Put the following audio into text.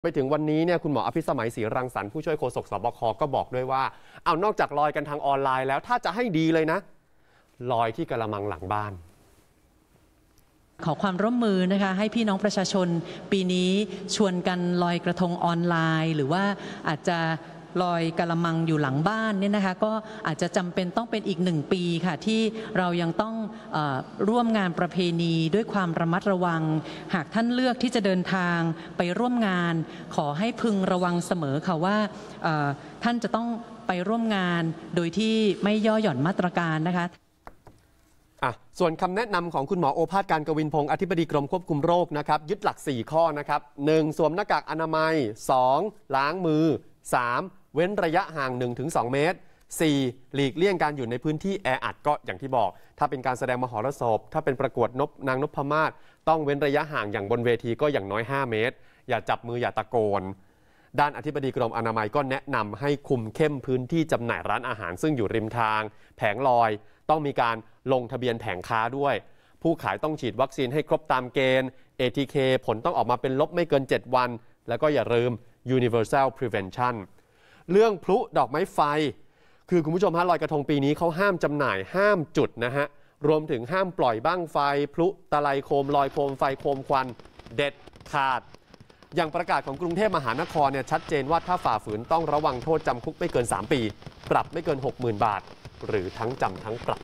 ไปถึงวันนี้เนี่ยคุณหมออภิสมัยศรีรังสรรค์ผู้ช่วยโฆษกสบคก็บอกด้วยว่า เอานอกจากลอยกันทางออนไลน์แล้วถ้าจะให้ดีเลยนะ ลอยที่กระมังหลังบ้าน ขอความร่วมมือนะคะ ให้พี่น้องประชาชนปีนี้ชวนกันลอยกระทงออนไลน์ หรือว่าอาจจะลอยกะละมังอยู่หลังบ้านเนี่ยนะคะก็อาจจะจำเป็นต้องเป็นอีกหนึ่งปีค่ะที่เรายังต้องอร่วมงานประเพณีด้วยความระมัดระวัง หากท่านเลือกที่จะเดินทางไปร่วมงานขอให้พึงระวังเสมอค่ะว่าท่านจะต้องไปร่วมงานโดยที่ไม่ย่อหย่อนมาตรการนะคะอ่ะส่วนคำแนะนำของคุณหมอ โอภาสการกวินพงศ์อธิบดีกรมควบคุมโรคนะครับยึดหลัก 4 ข้อนะครับ 1. สวมหน้ากากอนามัย 2. ล้างมือ 3. เว้นระยะห่าง 1-2 เมตร 4. หลีกเลี่ยงการอยู่ในพื้นที่แออัดก็อย่างที่บอก ถ้าเป็นการแสดงมหรสพ ถ้าเป็นประกวดนบนางนพมาศต้องเว้นระยะห่างอย่างบนเวทีก็อย่างน้อย 5 เมตร อย่าจับมืออย่าตะโกน ด้านอธิบดีกรมอนามัยก็แนะนำให้คุมเข้มพื้นที่จำหน่ายร้านอาหารซึ่งอยู่ริมทาง แผงลอย ต้องมีการลงทะเบียนแผงค้าด้วย ผู้ขายต้องฉีดวัคซีนให้ครบตามเกณฑ์ ATK ผลต้องออกมาเป็นลบไม่เกิน 7 วัน แล้วก็อย่าลืม Universal Prevention เรื่องพลุดอกไม้ไฟ คือคุณผู้ชมฮะลอยกระทงปีนี้เขาห้ามจำหน่ายห้ามจุดนะฮะ รวมถึงห้ามปล่อยบ้างไฟพลุตะไลโคม ลอยโคมไฟโคมควันเด็ดขาด อย่างประกาศของกรุงเทพมหานครเนี่ยชัดเจน ว่า ถ้าฝ่าฝืนต้องระวัง โทษจำคุก ไม่เกิน 3 ปี ปรับไม่เกิน 60,000 บาท หรือทั้งจำทั้งปรับ